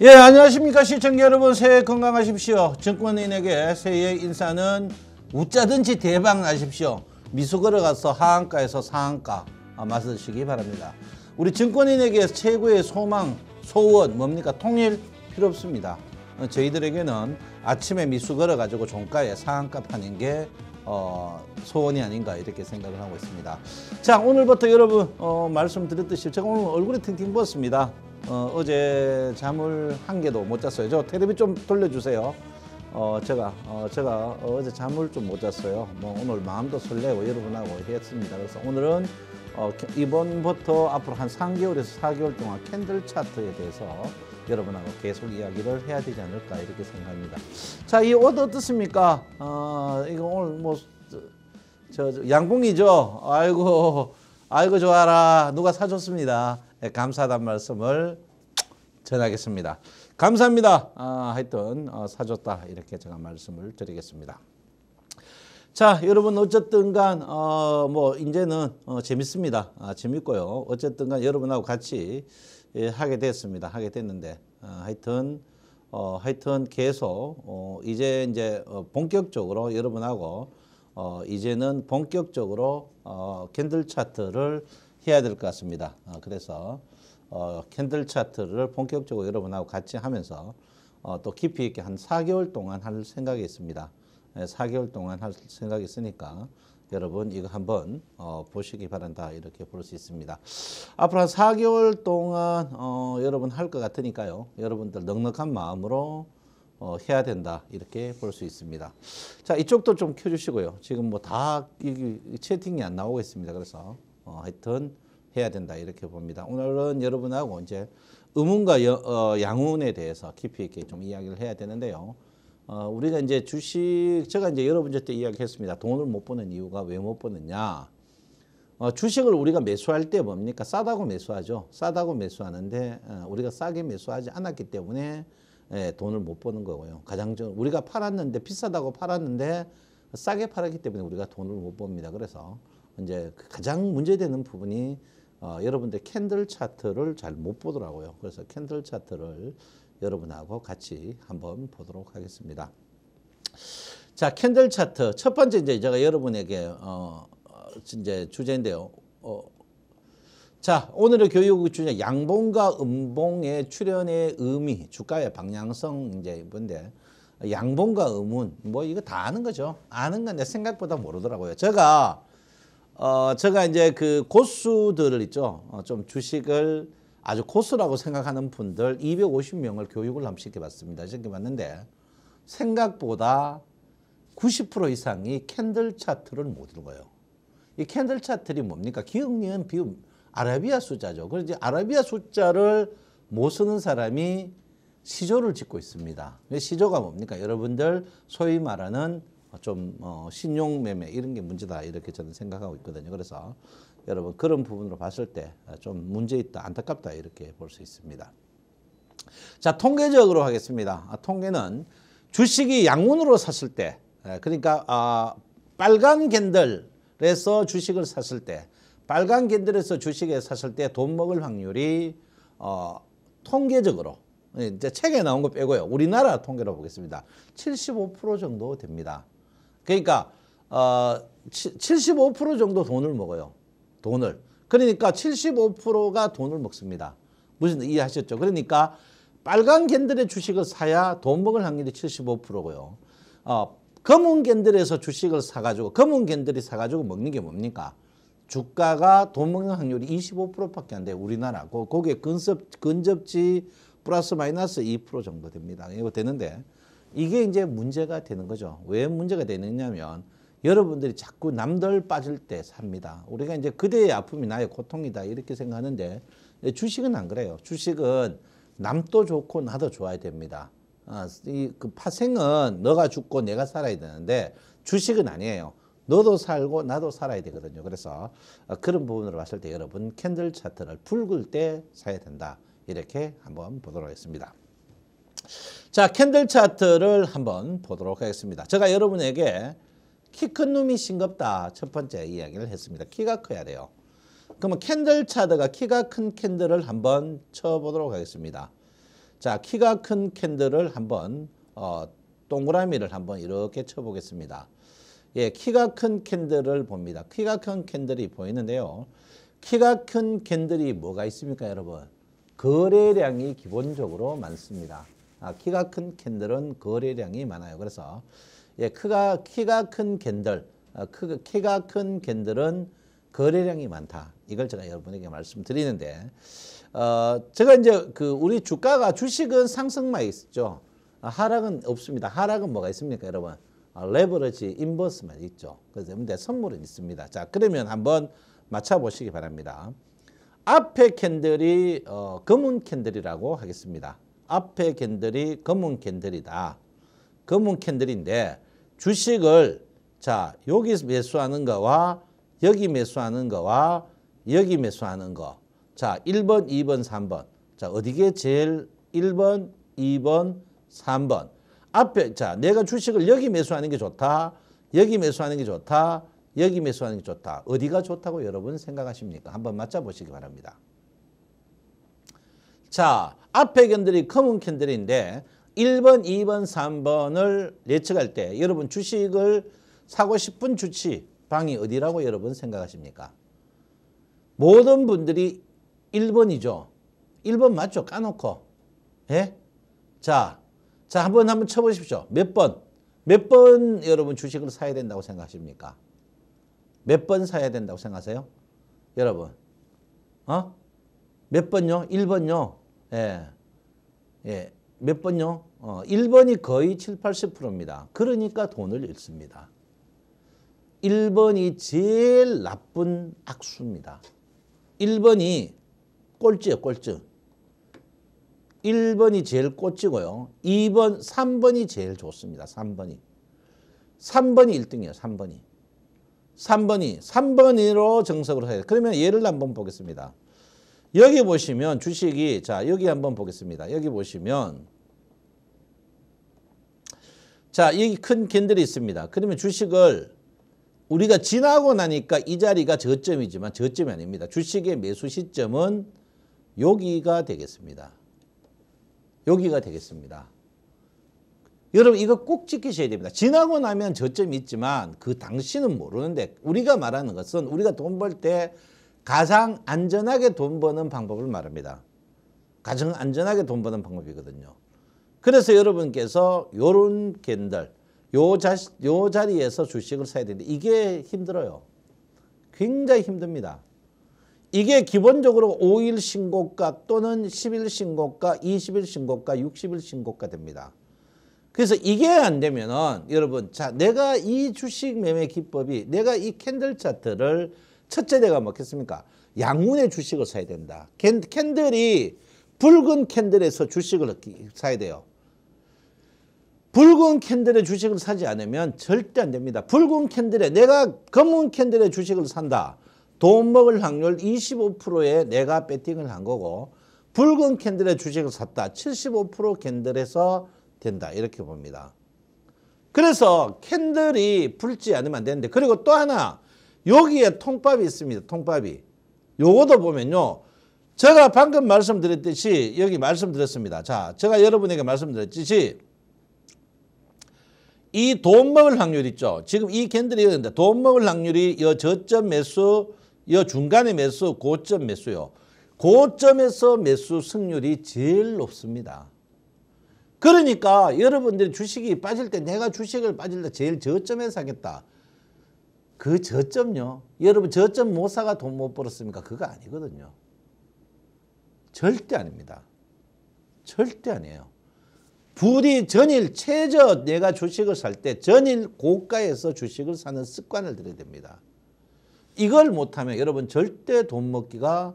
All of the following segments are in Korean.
예, 안녕하십니까 시청자 여러분 새해 건강하십시오. 증권인에게 새해 인사는 웃자든지 대박나십시오. 미소걸어 가서 하한가에서 상한가 아, 맞으시기 바랍니다. 우리 증권인에게 최고의 소망, 소원 뭡니까? 통일 필요 없습니다. 어, 저희들에게는 아침에 미수 걸어가지고 종가에 상한가 파는 게 어, 소원이 아닌가 이렇게 생각을 하고 있습니다. 자 오늘부터 여러분 어, 말씀드렸듯이 제가 오늘 얼굴이 팅팅 부었습니다. 어, 제 잠을 한 개도 못 잤어요. 저 테레비 좀 돌려주세요. 어, 제가, 어, 제가 어제 잠을 좀 못 잤어요. 뭐 오늘 마음도 설레고 여러분하고 했습니다. 그래서 오늘은 어, 이번부터 앞으로 한 3개월에서 4개월 동안 캔들 차트에 대해서 여러분하고 계속 이야기를 해야 되지 않을까 이렇게 생각합니다. 자, 이 옷 어떻습니까? 어, 이거 오늘 뭐, 저, 저 양봉이죠? 아이고, 아이고 좋아라. 누가 사줬습니다. 네, 감사하다 말씀을 전하겠습니다. 감사합니다. 아, 하여튼 어, 사줬다 이렇게 제가 말씀을 드리겠습니다. 자, 여러분 어쨌든간 어, 뭐 이제는 어, 재밌습니다. 아, 재밌고요. 어쨌든간 여러분하고 같이 예, 하게 됐습니다. 하게 됐는데 아, 하여튼 어, 하여튼 계속 어, 이제 이제 어, 본격적으로 여러분하고 어, 이제는 본격적으로 어, 캔들 차트를 해야 될 것 같습니다. 어, 그래서 어, 캔들 차트를 본격적으로 여러분하고 같이 하면서 어, 또 깊이 있게 한 4개월 동안 할 생각이 있습니다. 4개월 예, 동안 할 생각이 있으니까 여러분 이거 한번 어, 보시기 바란다 이렇게 볼 수 있습니다. 앞으로 한 4개월 동안 어, 여러분 할 것 같으니까요. 여러분들 넉넉한 마음으로 어, 해야 된다 이렇게 볼 수 있습니다. 자 이쪽도 좀 켜주시고요. 지금 뭐 다 채팅이 안 나오고 있습니다. 그래서 어, 하여튼 해야 된다 이렇게 봅니다. 오늘은 여러분하고 이제 음운과 여, 어, 양운에 대해서 깊이 있게 좀 이야기를 해야 되는데요. 어, 우리가 이제 주식 제가 이제 여러분들 때 이야기했습니다. 돈을 못 버는 이유가 왜 못 버느냐? 어, 주식을 우리가 매수할 때 뭡니까? 싸다고 매수하죠. 싸다고 매수하는데 어, 우리가 싸게 매수하지 않았기 때문에 예, 돈을 못 버는 거고요. 가장 좀 우리가 팔았는데 비싸다고 팔았는데 싸게 팔았기 때문에 우리가 돈을 못 법니다. 그래서 이제 가장 문제되는 부분이 어, 여러분들 캔들 차트를 잘 못 보더라고요. 그래서 캔들 차트를 여러분하고 같이 한번 보도록 하겠습니다. 자, 캔들 차트. 첫 번째 이제 제가 여러분에게 어, 이제 주제인데요. 어, 자, 오늘의 교육 주제 양봉과 음봉의 출현의 의미, 주가의 방향성 이제 뭔데 양봉과 음운 뭐 이거 다 아는 거죠. 아는 건데 생각보다 모르더라고요. 제가 어, 제가 이제 그 고수들을 있죠. 어, 좀 주식을 아주 고수라고 생각하는 분들 250명을 교육을 한번 시켜봤습니다. 시켜봤는데 생각보다 90% 이상이 캔들 차트를 못 읽어요. 이 캔들 차트리 뭡니까? 기억니은 비음 아라비아 숫자죠. 그런데 아라비아 숫자를 못 쓰는 사람이 시조를 짓고 있습니다. 그 시조가 뭡니까? 여러분들 소위 말하는 좀 어, 신용 매매 이런 게 문제다 이렇게 저는 생각하고 있거든요. 그래서 여러분 그런 부분으로 봤을 때좀 아, 문제 있다, 안타깝다 이렇게 볼 수 있습니다. 자, 통계적으로 하겠습니다. 아, 통계는 주식이 양문으로 샀을 때, 아, 그러니까 아, 빨간 갠들에서 주식을 샀을 때, 빨간 갠들에서 주식에 샀을 때 돈 먹을 확률이 어, 통계적으로 예, 이제 책에 나온 거 빼고요. 우리나라 통계로 보겠습니다. 75% 정도 됩니다. 그러니까 어, 75% 정도 돈을 먹어요. 돈을. 그러니까 75%가 돈을 먹습니다. 무슨 이해하셨죠? 그러니까 빨간 캔들의 주식을 사야 돈 먹을 확률이 75%고요. 어, 검은 캔들에서 주식을 사가지고 검은 캔들이 사가지고 먹는 게 뭡니까? 주가가 돈 먹는 확률이 25%밖에 안 돼요. 우리나라고 거기에 근접, 근접지 플러스 마이너스 2% 정도 됩니다. 이거 되는데 이게 이제 문제가 되는 거죠. 왜 문제가 되느냐면 여러분들이 자꾸 남들 빠질 때 삽니다. 우리가 이제 그대의 아픔이 나의 고통이다 이렇게 생각하는데 주식은 안 그래요. 주식은 남도 좋고 나도 좋아야 됩니다. 아, 이그 파생은 너가 죽고 내가 살아야 되는데 주식은 아니에요. 너도 살고 나도 살아야 되거든요. 그래서 어, 그런 부분으로 봤을 때 여러분 캔들 차트를 붉을 때 사야 된다. 이렇게 한번 보도록 하겠습니다. 자, 캔들 차트를 한번 보도록 하겠습니다. 제가 여러분에게 키 큰 놈이 싱겁다 첫 번째 이야기를 했습니다. 키가 커야 돼요. 그러면 캔들 차트가 키가 큰 캔들을 한번 쳐보도록 하겠습니다. 자, 키가 큰 캔들을 한번 어, 동그라미를 한번 이렇게 쳐보겠습니다. 예, 키가 큰 캔들을 봅니다. 키가 큰 캔들이 보이는데요. 키가 큰 캔들이 뭐가 있습니까, 여러분? 거래량이 기본적으로 많습니다. 아, 키가 큰 캔들은 거래량이 많아요. 그래서 예, 크가, 키가 큰 캔들, 아, 크, 키가 큰 캔들은 거래량이 많다. 이걸 제가 여러분에게 말씀드리는데 어, 제가 이제 그 우리 주가가 주식은 상승만 있죠. 아, 하락은 없습니다. 하락은 뭐가 있습니까, 여러분? 아, 레버리지 인버스만 있죠. 그래서 근데 선물은 있습니다. 자, 그러면 한번 맞춰 보시기 바랍니다. 앞에 캔들이 어, 검은 캔들이라고 하겠습니다. 앞에 캔들이 검은 캔들이다. 검은 캔들인데 주식을 자 여기 매수하는 거와 여기 매수하는 거와 여기 매수하는 거. 자 1번, 2번, 3번. 자 어디게 제일 1번, 2번, 3번. 앞에 자 내가 주식을 여기 매수하는 게 좋다. 여기 매수하는 게 좋다. 여기 매수하는 게 좋다. 어디가 좋다고 여러분 생각하십니까? 한번 맞춰보시기 바랍니다. 자, 앞에 견들이 검은 캔들인데 1번, 2번, 3번을 예측할 때 여러분 주식을 사고 싶은 주치 방이 어디라고 여러분 생각하십니까? 모든 분들이 1번이죠. 1번 맞죠? 까놓고. 예? 자, 자, 한번 한 번 쳐보십시오. 몇 번? 몇 번 여러분 주식을 사야 된다고 생각하십니까? 몇 번 사야 된다고 생각하세요? 여러분. 어? 몇 번요? 1번요? 예. 예. 몇 번요? 어, 1번이 거의 7, 80%입니다. 그러니까 돈을 잃습니다. 1번이 제일 나쁜 악수입니다. 1번이 꼴찌예요, 꼴찌. 1번이 제일 꼴찌고요. 2번, 3번이 제일 좋습니다. 3번이. 3번이 1등이에요, 3번이. 3번이, 3번으로 정석으로 해야 돼 그러면 예를 한번 보겠습니다. 여기 보시면 주식이 자 여기 한번 보겠습니다. 여기 보시면 자 여기 큰 캔들이 있습니다. 그러면 주식을 우리가 지나고 나니까 이 자리가 저점이지만 저점이 아닙니다. 주식의 매수 시점은 여기가 되겠습니다. 여기가 되겠습니다. 여러분 이거 꼭 지키셔야 됩니다. 지나고 나면 저점이 있지만 그당시는 모르는데 우리가 말하는 것은 우리가 돈벌때 가장 안전하게 돈 버는 방법을 말합니다. 가장 안전하게 돈 버는 방법이거든요. 그래서 여러분께서 요런 캔들, 요, 자, 요 자리에서 주식을 사야 되는데 이게 힘들어요. 굉장히 힘듭니다. 이게 기본적으로 5일 신고가 또는 10일 신고가, 20일 신고가, 60일 신고가 됩니다. 그래서 이게 안 되면은 여러분 자 내가 이 주식 매매 기법이 내가 이 캔들 차트를 첫째 내가 먹겠습니까? 양운의 주식을 사야 된다. 캔들이 붉은 캔들에서 주식을 사야 돼요. 붉은 캔들의 주식을 사지 않으면 절대 안 됩니다. 붉은 캔들에 내가 검은 캔들의 주식을 산다. 돈 먹을 확률 25%에 내가 베팅을 한 거고 붉은 캔들의 주식을 샀다. 75% 캔들에서 된다. 이렇게 봅니다. 그래서 캔들이 붉지 않으면 안 되는데 그리고 또 하나 여기에 통밥이 있습니다. 통밥이. 요것도 보면요. 제가 방금 말씀드렸듯이 여기 말씀드렸습니다. 자, 제가 여러분에게 말씀드렸듯이 이 돈 먹을 확률 있죠. 지금 이 캔들이 여기데돈 먹을 확률이 여 저점 매수, 여 중간에 매수, 고점 매수요. 고점에서 매수 승률이 제일 높습니다. 그러니까 여러분들이 주식이 빠질 때 내가 주식을 빠질 때 제일 저점에서 하겠다. 그 저점요. 여러분 저점 모 사가 돈 못 벌었습니까? 그거 아니거든요. 절대 아닙니다. 절대 아니에요. 부디 전일 최저 내가 주식을 살 때 전일 고가에서 주식을 사는 습관을 들여야 됩니다. 이걸 못하면 여러분 절대 돈 먹기가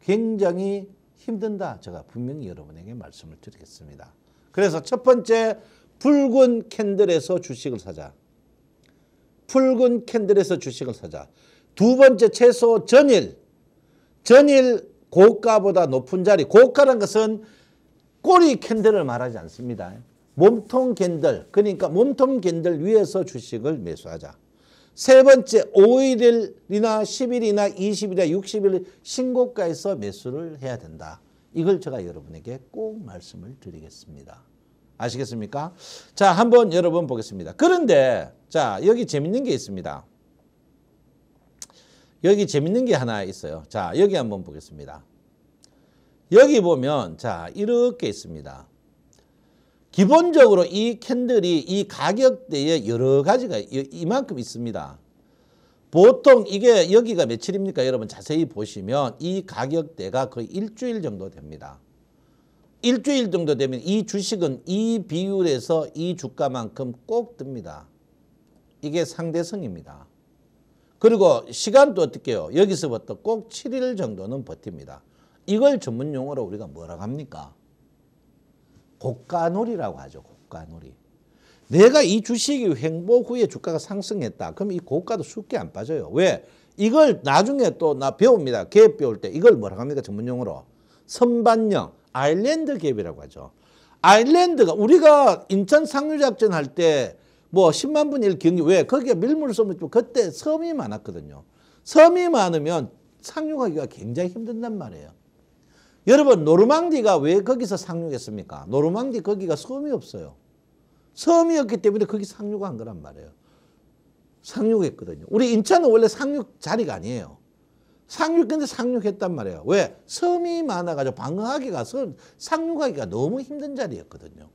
굉장히 힘든다. 제가 분명히 여러분에게 말씀을 드리겠습니다. 그래서 첫 번째 붉은 캔들에서 주식을 사자. 붉은 캔들에서 주식을 사자. 두 번째 최소 전일. 전일 고가보다 높은 자리. 고가란 것은 꼬리 캔들을 말하지 않습니다. 몸통 캔들. 그러니까 몸통 캔들 위에서 주식을 매수하자. 세 번째 5일이나 10일이나 20일이나 60일 신고가에서 매수를 해야 된다. 이걸 제가 여러분에게 꼭 말씀을 드리겠습니다. 아시겠습니까? 자, 한번 여러분 보겠습니다. 그런데 자, 여기 재밌는 게 있습니다. 여기 재밌는 게 하나 있어요. 자, 여기 한번 보겠습니다. 여기 보면 자, 이렇게 있습니다. 기본적으로 이 캔들이 이 가격대에 여러 가지가 이만큼 있습니다. 보통 이게 여기가 며칠입니까? 여러분 자세히 보시면 이 가격대가 거의 일주일 정도 됩니다. 일주일 정도 되면 이 주식은 이 비율에서 이 주가만큼 꼭 듭니다. 이게 상대성입니다. 그리고 시간도 어떻게 해요? 여기서부터 꼭 7일 정도는 버팁니다. 이걸 전문 용어로 우리가 뭐라고 합니까? 고가놀이라고 하죠. 고가놀이. 내가 이 주식이 횡보 후에 주가가 상승했다. 그럼 이 고가도 쉽게 안 빠져요. 왜? 이걸 나중에 또 나 배웁니다. 개 배울 때 이걸 뭐라고 합니까? 전문 용어로. 선반영. 아일랜드 갭이라고 하죠. 아일랜드가 우리가 인천 상륙작전 할 때 뭐 10만 분의 1 경기 왜 거기에 밀물을 쏘면 좀 그때 섬이 많았거든요. 섬이 많으면 상륙하기가 굉장히 힘든단 말이에요. 여러분 노르망디가 왜 거기서 상륙했습니까? 노르망디 거기가 섬이 없어요. 섬이었기 때문에 거기 상륙한 거란 말이에요. 상륙했거든요. 우리 인천은 원래 상륙 자리가 아니에요. 상륙했는데 상륙했단 말이에요. 왜? 섬이 많아가지고 방어하기가, 섬, 상륙하기가 너무 힘든 자리였거든요.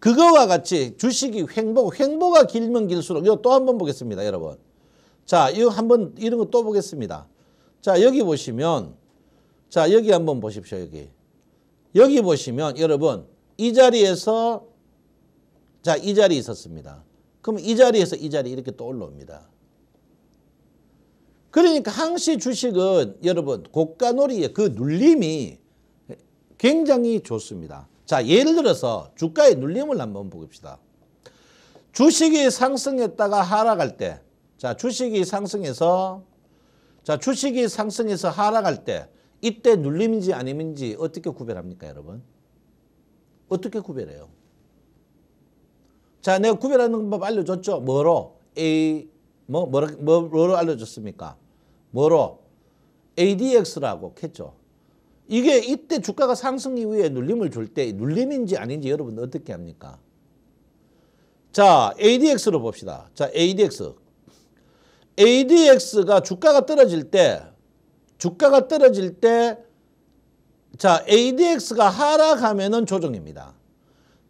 그거와 같이 주식이 횡보, 횡보가 길면 길수록, 이거 또 한 번 보겠습니다, 여러분. 자, 이거 한번, 이런 거 또 보겠습니다. 자, 여기 보시면, 자, 여기 한 번 보십시오, 여기. 여기 보시면, 여러분, 이 자리에서, 자, 이 자리 있었습니다. 그럼 이 자리에서 이 자리 이렇게 또 올라옵니다. 그러니까 항시 주식은 여러분 고가놀이의 그 눌림이 굉장히 좋습니다. 자 예를 들어서 주가의 눌림을 한번 봅시다. 주식이 상승했다가 하락할 때, 자 주식이 상승해서 자 주식이 상승해서 하락할 때 이때 눌림인지 아니면지 어떻게 구별합니까 여러분? 어떻게 구별해요? 자 내가 구별하는 방법 알려줬죠? 뭐로? A 뭐, 뭐라, 뭐, 뭐로 알려줬습니까? 뭐로? ADX라고 했죠. 이게 이때 주가가 상승 이후에 눌림을 줄 때 눌림인지 아닌지 여러분 어떻게 합니까? 자, ADX로 봅시다. 자, ADX. ADX가 주가가 떨어질 때 주가가 떨어질 때 자, ADX가 하락하면은 조정입니다.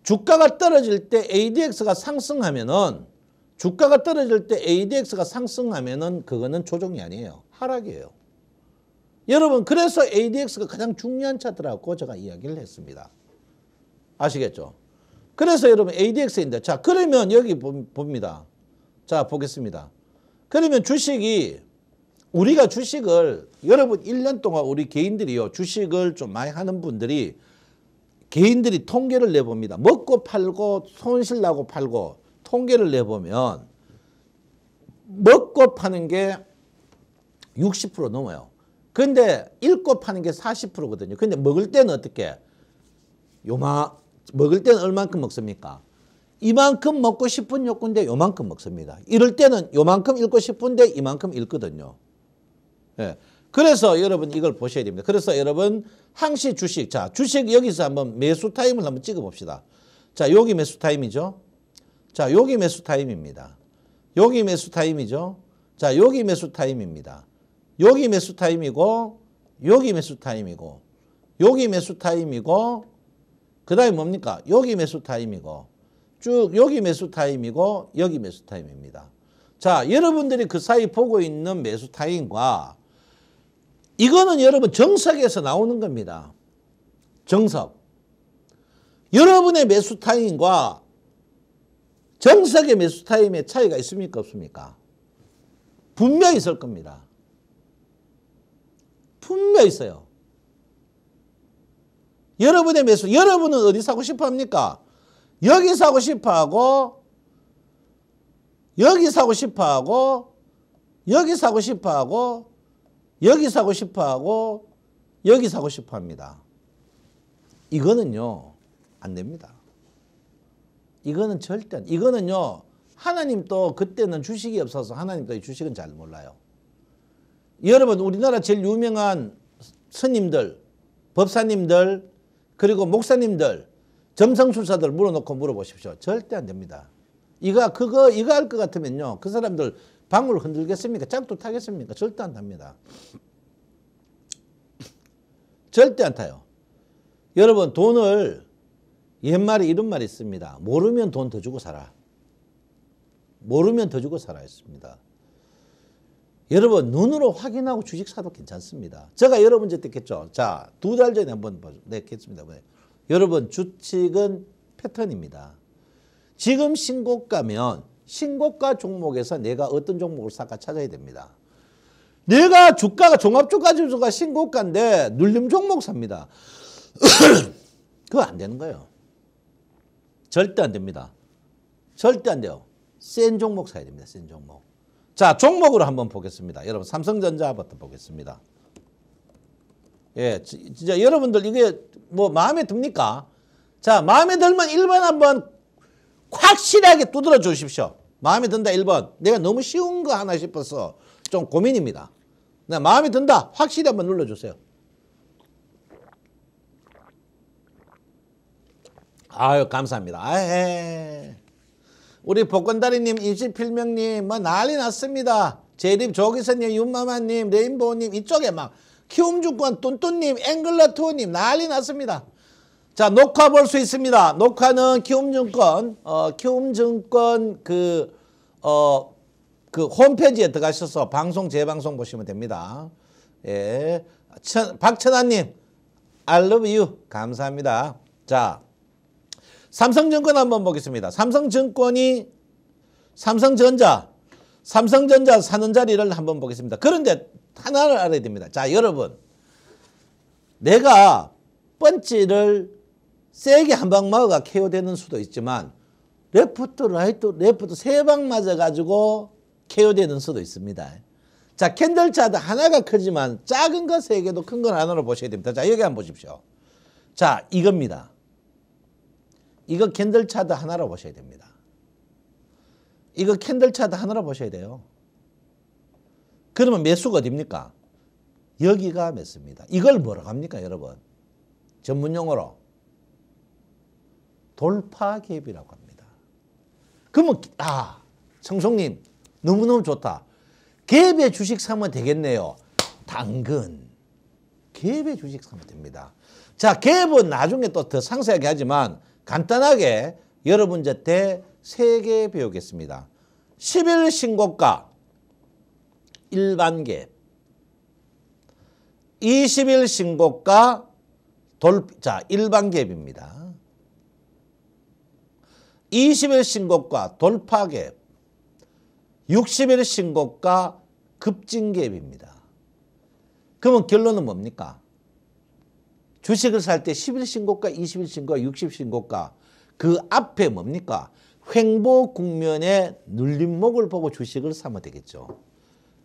주가가 떨어질 때 ADX가 상승하면은 주가가 떨어질 때 ADX가 상승하면은 그거는 조정이 아니에요. 하락이에요. 여러분 그래서 ADX가 가장 중요한 차트라고 제가 이야기를 했습니다. 아시겠죠? 그래서 여러분 ADX인데 자 그러면 여기 봅니다. 자 보겠습니다. 그러면 주식이 우리가 주식을 여러분 1년 동안 우리 개인들이요 주식을 좀 많이 하는 분들이 개인들이 통계를 내봅니다. 먹고 팔고 손실 나고 팔고 통계를 내보면 먹고 파는 게60% 넘어요. 근데 읽고 파는 게 40%거든요. 근데 먹을 때는 어떻게? 요마 먹을 때는 얼만큼 먹습니까? 이만큼 먹고 싶은 욕구인데 요만큼 먹습니다. 이럴 때는 요만큼 읽고 싶은데 이만큼 읽거든요. 예. 그래서 여러분 이걸 보셔야 됩니다. 그래서 여러분 항시 주식 자 주식 여기서 한번 매수 타임을 한번 찍어 봅시다. 자 여기 매수 타임이죠. 자 여기 매수 타임입니다. 여기 매수 타임이죠. 자 여기 매수 타임입니다. 여기 매수 타임이고 여기 매수 타임이고 여기 매수 타임이고 그 다음에 뭡니까? 여기 매수 타임이고 쭉 여기 매수 타임이고 여기 매수 타임입니다. 자 여러분들이 그 사이 보고 있는 매수 타임과 이거는 여러분 정석에서 나오는 겁니다. 정석. 여러분의 매수 타임과 정석의 매수 타임의 차이가 있습니까? 없습니까? 분명히 있을 겁니다. 분명 있어요. 여러분의 매수, 여러분은 어디 사고 싶어 합니까? 여기 사고 싶어 하고, 여기 사고 싶어 하고, 여기 사고 싶어 하고, 여기 사고 싶어 하고, 여기 사고 싶어 합니다. 이거는요, 안 됩니다. 이거는 절대, 이거는요, 하나님도 그때는 주식이 없어서 하나님도 이 주식은 잘 몰라요. 여러분 우리나라 제일 유명한 스님들, 법사님들, 그리고 목사님들, 점성술사들 물어놓고 물어보십시오. 절대 안 됩니다. 이거 그거 이거 할 것 같으면요. 그 사람들 방울 흔들겠습니까? 짝도 타겠습니까? 절대 안 탑니다. 절대 안 타요. 여러분 돈을 옛말에 이런 말이 있습니다. 모르면 돈 더 주고 살아. 모르면 더 주고 살아 있습니다. 여러분 눈으로 확인하고 주식 사도 괜찮습니다. 제가 여러분한테 겠죠 자, 두 달 전에 한번 냈겠습니다. 네, 네. 여러분 주식은 패턴입니다. 지금 신고가면 신고가 종목에서 내가 어떤 종목을 살까 찾아야 됩니다. 내가 주가가 종합주가지수가 신고가인데 눌림 종목 삽니다. 그거 안 되는 거예요. 절대 안 됩니다. 절대 안 돼요. 센 종목 사야 됩니다. 센 종목. 자, 종목으로 한번 보겠습니다. 여러분, 삼성전자부터 보겠습니다. 예, 진짜 여러분들 이게 뭐 마음에 듭니까? 자, 마음에 들면 1번 한번 확실하게 두드려 주십시오. 마음에 든다 1번. 내가 너무 쉬운 거 하나 싶어서 좀 고민입니다. 나 네, 마음에 든다. 확실히 한번 눌러주세요. 아유, 감사합니다. 아이 우리 복권다리님, 이지필명님 뭐 난리 났습니다. 제립 조기선님, 윤마마님, 레인보우님 이쪽에 막 키움주권 뚠뚠님, 앵글라투어님 난리 났습니다. 자 녹화 볼 수 있습니다. 녹화는 키움증권 어, 키움증권 그 어, 그 홈페이지에 들어가셔서 방송 재방송 보시면 됩니다. 예, 박천아님 I love you 감사합니다. 자. 삼성증권 한번 보겠습니다. 삼성증권이 삼성전자, 삼성전자 사는 자리를 한번 보겠습니다. 그런데 하나를 알아야 됩니다. 자, 여러분. 내가 펀치를 세게 한방 맞아가 케어되는 수도 있지만 레프트, 라이트, 레프트 세 방 맞아가지고 케어되는 수도 있습니다. 자, 캔들 차트 하나가 크지만 작은 것 세 개도 큰 건 하나로 보셔야 됩니다. 자, 여기 한번 보십시오. 자, 이겁니다. 이거 캔들 차드 하나로 보셔야 됩니다. 이거 캔들 차드 하나로 보셔야 돼요. 그러면 매수가 어딥니까? 여기가 매수입니다. 이걸 뭐라 합니까 여러분? 전문용어로 돌파갭이라고 합니다. 그러면 아 성송님 너무너무 좋다. 갭의 주식 사면 되겠네요. 당근. 갭의 주식 사면 됩니다. 자 갭은 나중에 또 더 상세하게 하지만 간단하게 여러분 곁에 세개 배우겠습니다. 1 0 신고가 일반계 2 0 신고가 돌, 자, 일반갭입니다. 2 0 신고가 돌파갭, 60일 신고가 급진갭입니다. 그러면 결론은 뭡니까? 주식을 살 때 11신고가, 21신고가, 60신고가 그 앞에 뭡니까? 횡보 국면에 눌림목을 보고 주식을 사면 되겠죠.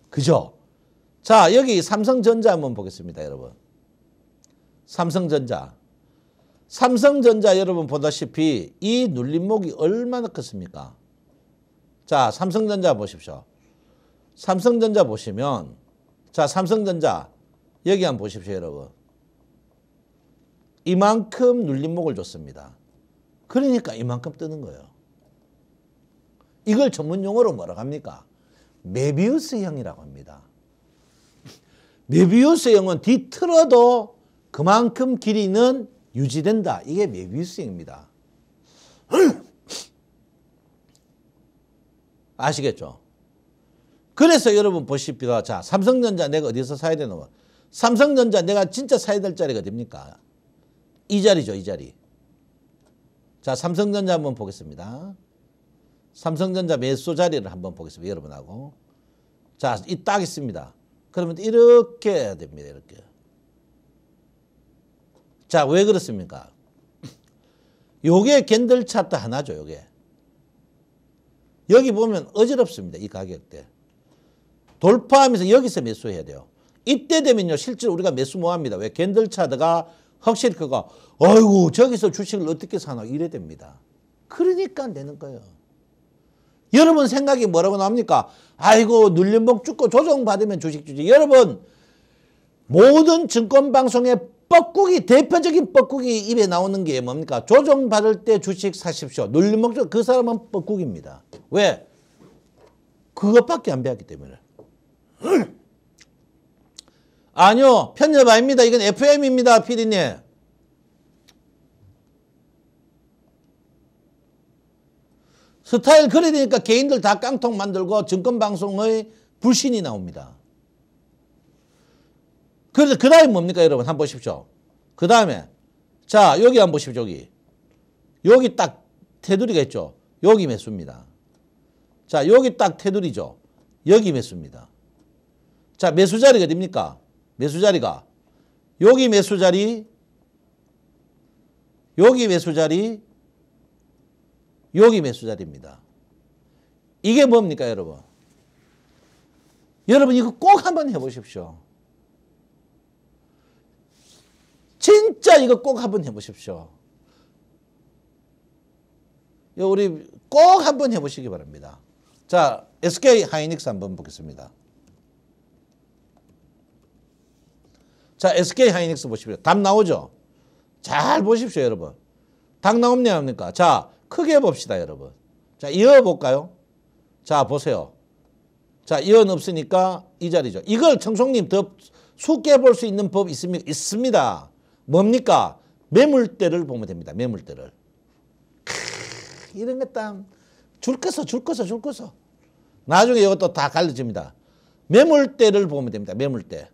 그죠? 자, 여기 삼성전자 한번 보겠습니다, 여러분. 삼성전자. 삼성전자 여러분 보다시피 이 눌림목이 얼마나 컸습니까? 자, 삼성전자 보십시오. 삼성전자 보시면 자, 삼성전자 여기 한번 보십시오, 여러분. 이만큼 눌림목을 줬습니다. 그러니까 이만큼 뜨는 거예요. 이걸 전문 용어로 뭐라고 합니까? 메비우스 형이라고 합니다. 메비우스 형은 뒤틀어도 그만큼 길이는 유지된다. 이게 메비우스 형입니다. 아시겠죠? 그래서 여러분 보십시오. 자, 삼성전자 내가 어디서 사야 되는 거? 삼성전자 내가 진짜 사야 될 자리가 됩니까? 이 자리죠. 이 자리. 자 삼성전자 한번 보겠습니다. 삼성전자 매수 자리를 한번 보겠습니다. 여러분하고. 자, 이 딱 있습니다. 그러면 이렇게 해야 됩니다. 이렇게. 자, 왜 그렇습니까? 요게 겐들 차트 하나죠, 요게. 여기 보면 어지럽습니다. 이 가격대. 돌파하면서 여기서 매수해야 돼요. 이때 되면요, 실제로 우리가 매수 뭐합니다 왜? 겐들 차트가 확실히 그거 아이고 저기서 주식을 어떻게 사나 이래 됩니다. 그러니까 되는 거예요. 여러분 생각이 뭐라고 나옵니까? 아이고 눌림목 죽고 조정받으면 주식 주지. 여러분 모든 증권방송의 뻐꾸기 대표적인 뻐꾸기 입에 나오는 게 뭡니까? 조정받을 때 주식 사십시오. 눌림목 그 사람은 뻐꾸기입니다. 왜? 그것밖에 안 배웠기 때문에. 아니요. 편협 아닙니다. 이건 FM입니다. 피디님. 스타일 그리니까 개인들 다 깡통 만들고 증권방송의 불신이 나옵니다. 그래서 그 다음에 뭡니까 여러분 한번 보십시오. 그 다음에 자 여기 한번 보십시오 여기. 여기 딱 테두리가 있죠. 여기 매수입니다. 자 여기 딱 테두리죠. 여기 매수입니다. 자 매수 자리가 됩니까? 매수자리가 여기 매수자리 여기 매수자리 여기 매수자리입니다. 이게 뭡니까 여러분? 여러분 이거 꼭 한번 해보십시오. 진짜 이거 꼭 한번 해보십시오. 우리 꼭 한번 해보시기 바랍니다. 자, SK 하이닉스 한번 보겠습니다. 자, SK 하이닉스 보십시오. 답 나오죠? 잘 보십시오, 여러분. 답 나옵냐, 합니까? 자, 크게 봅시다, 여러분. 자, 이어볼까요? 자, 보세요. 자, 이어는 없으니까 이 자리죠. 이걸 청송님 더 쉽게 볼 수 있는 법 있습니까? 있습니다. 뭡니까? 매물대를 보면 됩니다. 매물대를. 크으, 이런 것땀 줄거서 줄거서 줄거서. 나중에 이것도 다갈려집니다 매물대를 보면 됩니다. 매물대.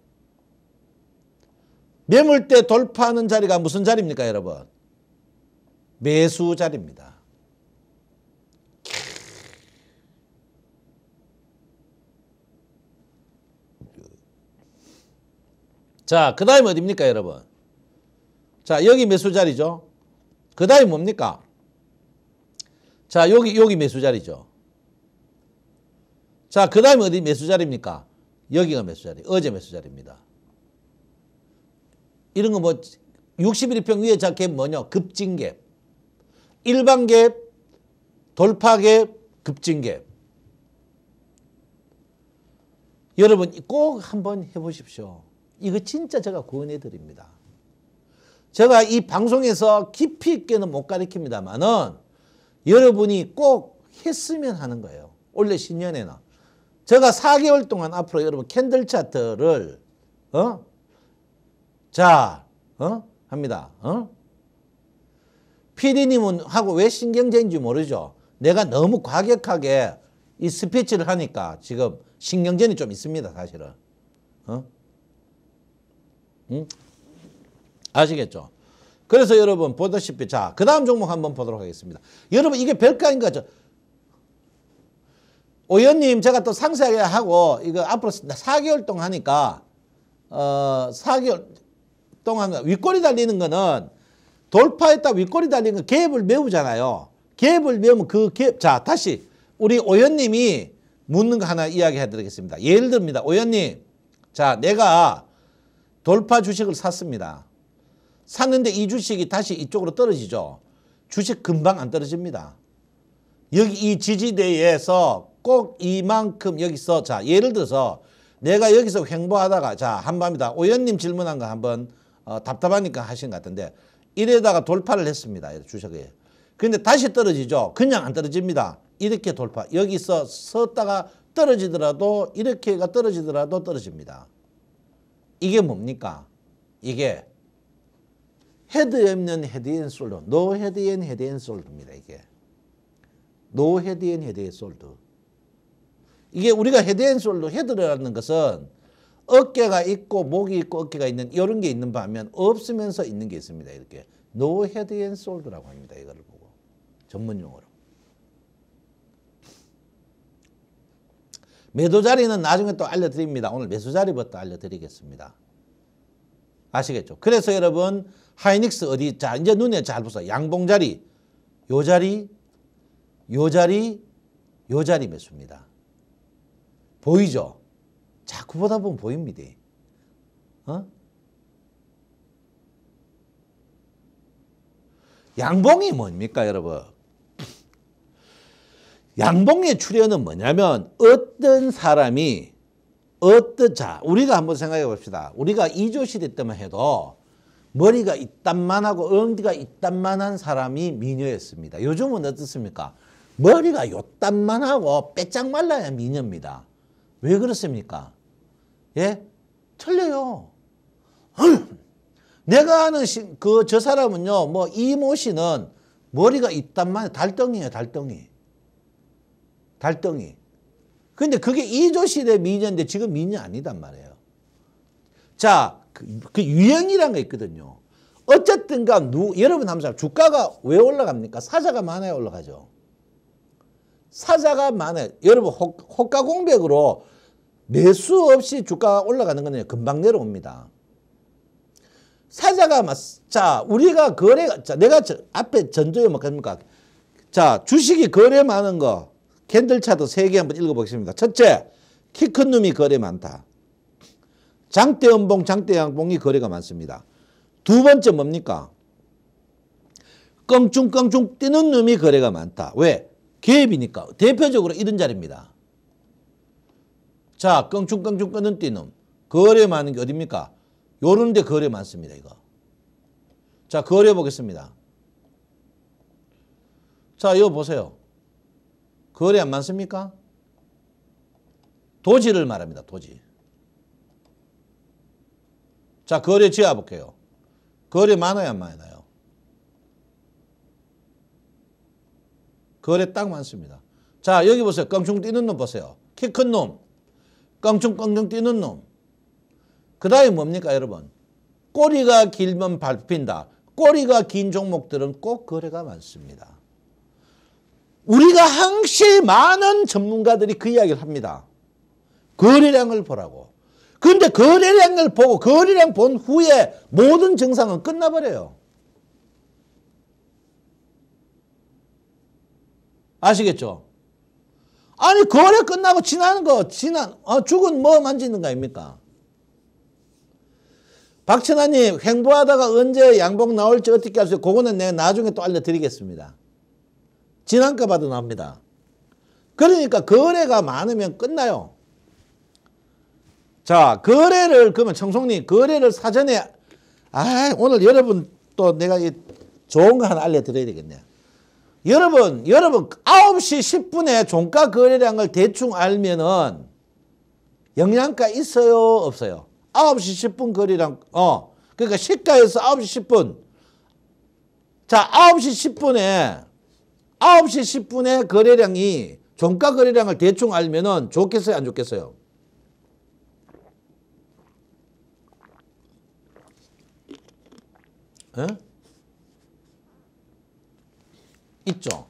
매물대 돌파하는 자리가 무슨 자리입니까 여러분? 매수 자리입니다. 자, 그 다음 어디입니까 여러분? 자, 여기 매수 자리죠? 그다음 뭡니까? 자, 여기, 여기 매수 자리죠? 자, 그다음 어디 매수 자리입니까? 여기가 매수 자리, 어제 매수 자리입니다. 이런 거 뭐 61평 위에 자켓 뭐냐? 급진갭. 일반 갭, 돌파 갭, 급진 갭. 여러분 꼭 한번 해보십시오. 이거 진짜 제가 구원해 드립니다. 제가 이 방송에서 깊이 있게는 못 가르칩니다만은 여러분이 꼭 했으면 하는 거예요. 원래 신년에는 제가 4개월 동안 앞으로 여러분 캔들 차트를 어? 자, 어? 합니다. 어? PD님은 하고 왜 신경제인지 모르죠. 내가 너무 과격하게 이 스피치를 하니까 지금 신경전이 좀 있습니다, 사실은. 어? 응? 아시겠죠? 그래서 여러분 보다시피 자, 그 다음 종목 한번 보도록 하겠습니다. 여러분 이게 별거 아닌 거죠. 오연님 제가 또 상세하게 하고 이거 앞으로 4개월 동안 하니까 어 4개월 동안 윗골이 달리는 거는 돌파했다 윗골이 달리는 건 갭을 메우잖아요. 갭을 메우면 그 갭. 자 다시 우리 오현님이 묻는 거 하나 이야기해드리겠습니다. 예를 듭니다. 오현님 자 내가 돌파 주식을 샀습니다. 샀는데 이 주식이 다시 이쪽으로 떨어지죠. 주식 금방 안 떨어집니다. 여기 이 지지대에서 꼭 이만큼 여기서 자 예를 들어서 내가 여기서 횡보하다가 자 한밤이다 오현님 질문한 거 한번 어, 답답하니까 하신 것 같은데 이래다가 돌파를 했습니다. 주석에 근데 다시 떨어지죠. 그냥 안 떨어집니다. 이렇게 돌파. 여기서 섰다가 떨어지더라도 이렇게가 떨어지더라도 떨어집니다. 이게 뭡니까? 이게 헤드 없는 헤드 앤 솔드. 노 헤드 앤 헤드 앤 솔드입니다. 이게. 노 헤드 앤 헤드 앤 솔드. 이게 우리가 헤드 앤 솔드 헤드라는 것은 어깨가 있고 목이 있고 어깨가 있는 이런 게 있는 반면 없으면서 있는 게 있습니다. 이렇게 no head and s o l d 라고 합니다. 이거를 보고 전문 용어로. 매도 자리는 나중에 또 알려드립니다. 오늘 매수 자리부터 알려드리겠습니다. 아시겠죠? 그래서 여러분 하이닉스 어디 자 이제 눈에 잘 보세요. 양봉 자리, 요 자리, 요 자리, 요 자리 매수입니다. 보이죠? 자꾸 보다 보면 보입니다. 어? 양봉이 뭡니까 여러분? 양봉의 출현은 뭐냐면 어떤 사람이 어떤 자 우리가 한번 생각해 봅시다. 우리가 이조시대 때만 해도 머리가 이딴만하고 엉디가 이딴만한 사람이 미녀였습니다. 요즘은 어떻습니까? 머리가 요딴만하고 빼짝 말라야 미녀입니다. 왜 그렇습니까? 예? 틀려요. 내가 아는 그 저 사람은요. 뭐 이모 씨는 머리가 있단 말이에요. 달덩이에요. 달덩이. 달덩이. 근데 그게 이조 시대 미녀인데 지금 미녀 아니단 말이에요. 자, 그, 그 유형이란 게 있거든요. 어쨌든 간 누, 여러분 한번 주가가 왜 올라갑니까? 사자가 많아야 올라가죠. 사자가 많아요. 여러분 호가공백으로 매수 없이 주가가 올라가는 거는 금방 내려옵니다. 사자가 맞, 자, 우리가 거래, 자, 내가 저, 앞에 전조에 뭐합니까 자, 주식이 거래 많은 거, 캔들 차도 세개 한번 읽어보겠습니다. 첫째, 키 큰 놈이 거래 많다. 장대음봉, 장대양봉이 거래가 많습니다. 두 번째 뭡니까? 껑충껑충 뛰는 놈이 거래가 많다. 왜? 개입이니까. 대표적으로 이런 자리입니다. 자, 껑충껑충 끄는 띠놈. 거래 많은 게 어딥니까? 요런 데 거래 많습니다, 이거. 자, 거래 보겠습니다. 자, 이거 보세요. 거래 안 많습니까? 도지를 말합니다, 도지. 자, 거래 지어 볼게요. 거래 많아요, 안 많아요? 거래 딱 많습니다. 자, 여기 보세요. 껑충 뛰는 놈 보세요. 키 큰 놈. 껑충껑충 뛰는 놈. 그 다음에 뭡니까 여러분? 꼬리가 길면 밟힌다. 꼬리가 긴 종목들은 꼭 거래가 많습니다. 우리가 항시 많은 전문가들이 그 이야기를 합니다. 거래량을 보라고. 근데 거래량을 보고 거래량 본 후에 모든 증상은 끝나버려요. 아시겠죠? 아니 거래 끝나고 지나는 거 지난 어, 죽은 뭐 만지는 거 아닙니까? 박천아님 행보하다가 언제 양복 나올지 어떻게 하세요? 그거는 내가 나중에 또 알려드리겠습니다. 지난가 봐도 납니다. 그러니까 거래가 많으면 끝나요. 자 거래를 그러면 청송님 거래를 사전에 아 오늘 여러분 또 내가 이 좋은 거 하나 알려드려야 되겠네요. 여러분, 여러분 9시 10분에 종가 거래량을 대충 알면은 영양가 있어요, 없어요? 9시 10분 거래량 어. 그러니까 시가에서 9시 10분. 자, 9시 10분에 9시 10분에 거래량이 종가 거래량을 대충 알면은 좋겠어요, 안 좋겠어요? 에? 있죠.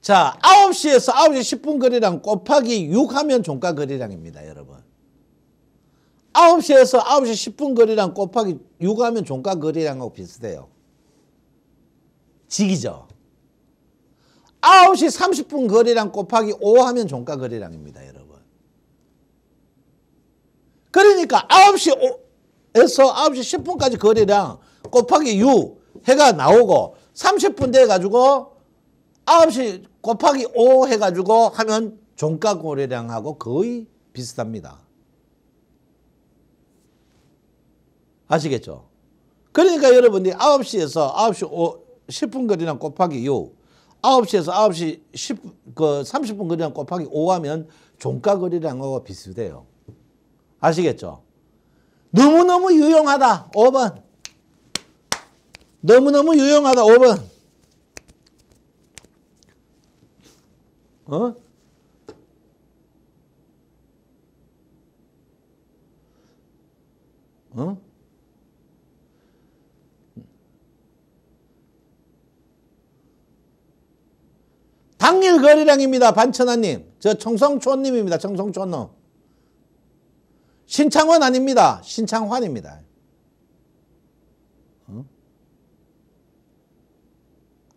자, 9시에서 9시 10분 거리랑 곱하기 6 하면 종가 거리량입니다, 여러분. 9시에서 9시 10분 거리랑 곱하기 6 하면 종가 거리량하고 비슷해요. 직이죠. 9시 30분 거리랑 곱하기 5 하면 종가 거리량입니다, 여러분. 그러니까 9시에서 9시 10분까지 거리랑 곱하기 6 해가 나오고 30분 돼가지고 9시 곱하기 5 해가지고 하면 종가 거래량하고 거의 비슷합니다. 아시겠죠? 그러니까 여러분이 들 9시에서 9시 5, 10분 거리랑 곱하기 6 9시에서 9시 10, 그 30분 거리랑 곱하기 5 하면 종가 거리량하고 비슷해요. 아시겠죠? 너무너무 유용하다. 5번. 너무너무 유용하다. 5번. 어? 어? 당일 거래량입니다. 반천하님. 저 청성촌님입니다. 청성촌놈. 신창원 아닙니다. 신창환입니다. 어?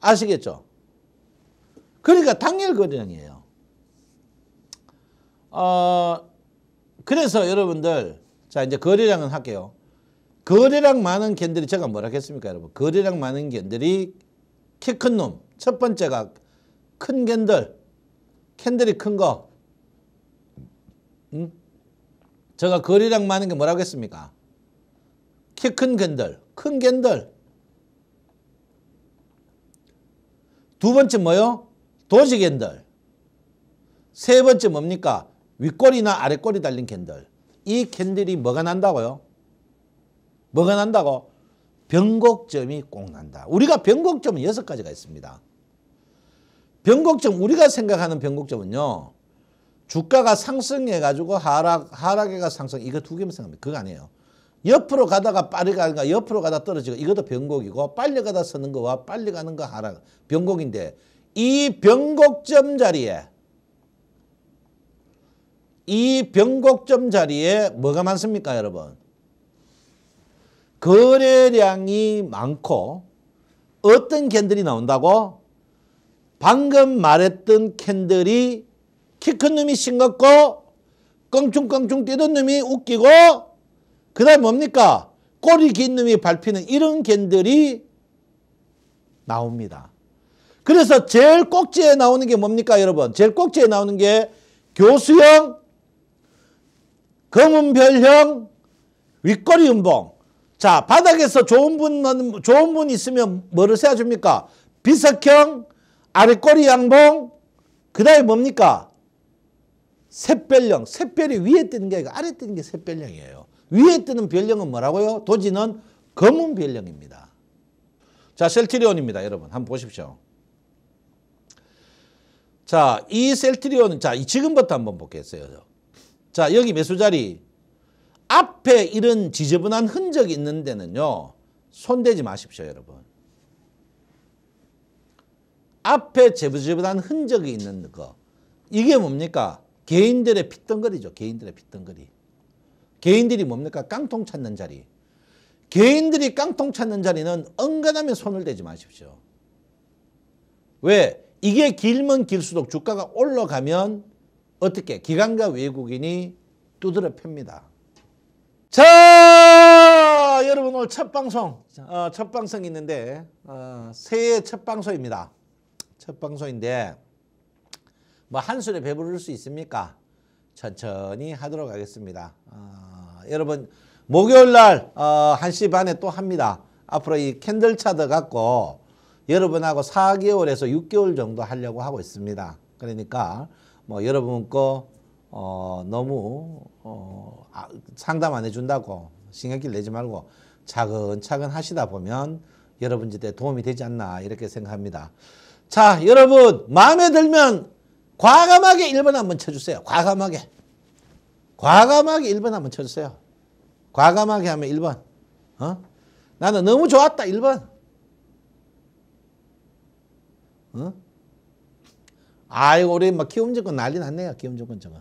아시겠죠? 그러니까 당일 거래량이에요. 어, 그래서 여러분들 자 이제 거래량은 할게요. 거래량 많은 견들이 제가 뭐라 했습니까 여러분. 거래량 많은 견들이 키 큰 놈. 첫 번째가 큰 견들. 캔들이 큰 거. 음? 제가 거래량 많은 게 뭐라고 했습니까? 키 큰 견들. 큰 견들. 두 번째 뭐요? 도지 갠들세 번째 뭡니까? 윗골이나 아랫꼬리 달린 캔들. 이 캔들이 뭐가 난다고요? 뭐가 난다고? 변곡점이 꼭 난다. 우리가 변곡점은 여섯 가지가 있습니다. 변곡점, 우리가 생각하는 변곡점은요. 주가가 상승해가지고 하락, 하락해가 상승, 이거 두 개만 생각합니다. 그거 아니에요. 옆으로 가다가 빠르게 가니까 옆으로 가다 떨어지고, 이것도 변곡이고, 빨리 가다 서는 거와 빨리 가는 거 하락, 변곡인데, 이 변곡점 자리에 이 변곡점 자리에 뭐가 많습니까 여러분? 거래량이 많고 어떤 캔들이 나온다고? 방금 말했던 캔들이 키 큰 놈이 싱겁고 껑충껑충 뛰던 놈이 웃기고 그 다음에 뭡니까? 꼬리 긴 놈이 밟히는 이런 캔들이 나옵니다. 그래서 제일 꼭지에 나오는 게 뭡니까 여러분? 제일 꼭지에 나오는 게 교수형, 검은별형, 윗꼬리 음봉. 자 바닥에서 좋은 분 좋은 분 있으면 뭐를 세워줍니까? 비석형, 아래꼬리 양봉, 그 다음에 뭡니까? 샛별형 샛별이 위에 뜨는 게 아니고 아래 뜨는 게샛별형이에요 위에 뜨는 별형은 뭐라고요? 도지는 검은 별형입니다 자, 셀트리온입니다. 여러분 한번 보십시오. 자, 이 셀트리온, 자, 지금부터 한번 보겠어요. 자, 여기 매수 자리. 앞에 이런 지저분한 흔적이 있는 데는요. 손대지 마십시오, 여러분. 앞에 지저분한 흔적이 있는 거. 이게 뭡니까? 개인들의 핏덩거리죠. 개인들의 핏덩거리. 개인들이 뭡니까? 깡통 찾는 자리. 개인들이 깡통 찾는 자리는 엉간하면 손을 대지 마십시오. 왜? 이게 길면 길수록 주가가 올라가면 어떻게 기관과 외국인이 두드려 팹니다. 자 여러분 오늘 첫 방송 어, 첫 방송 있는데 어, 새해 첫 방송입니다. 첫 방송인데 뭐 한술에 배부를 수 있습니까? 천천히 하도록 하겠습니다. 어, 여러분 목요일날 어, 1시 반에 또 합니다. 앞으로 이 캔들 차드 갖고 여러분하고 4개월에서 6개월 정도 하려고 하고 있습니다. 그러니까 뭐 여러분 거 어, 너무 어, 아, 상담 안 해준다고 신경질 내지 말고 차근차근 하시다 보면 여러분 집에 도움이 되지 않나 이렇게 생각합니다. 자 여러분 마음에 들면 과감하게 1번 한번 쳐주세요. 과감하게. 과감하게 1번 한번 쳐주세요. 과감하게 하면 1번. 어? 나는 너무 좋았다 1번. 응? 아이 올해 막기움 뭐 정권 난리 났네요. 기움 정권 정은.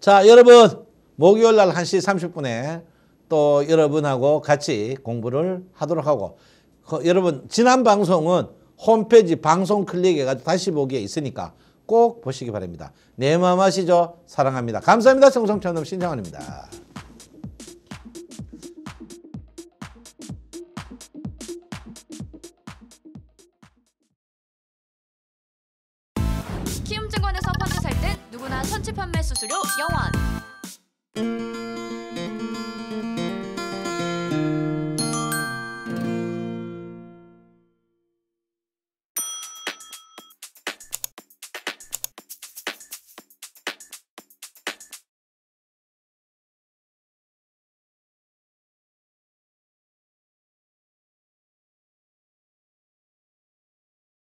자 여러분 목요일 날 1시 30분에 또 여러분하고 같이 공부를 하도록 하고 그, 여러분 지난 방송은 홈페이지 방송 클릭해가지고 다시 보기에 있으니까 꼭 보시기 바랍니다. 내 마음 아시죠? 사랑합니다. 감사합니다. 성성천음 신장원입니다. 판매 수수료 0원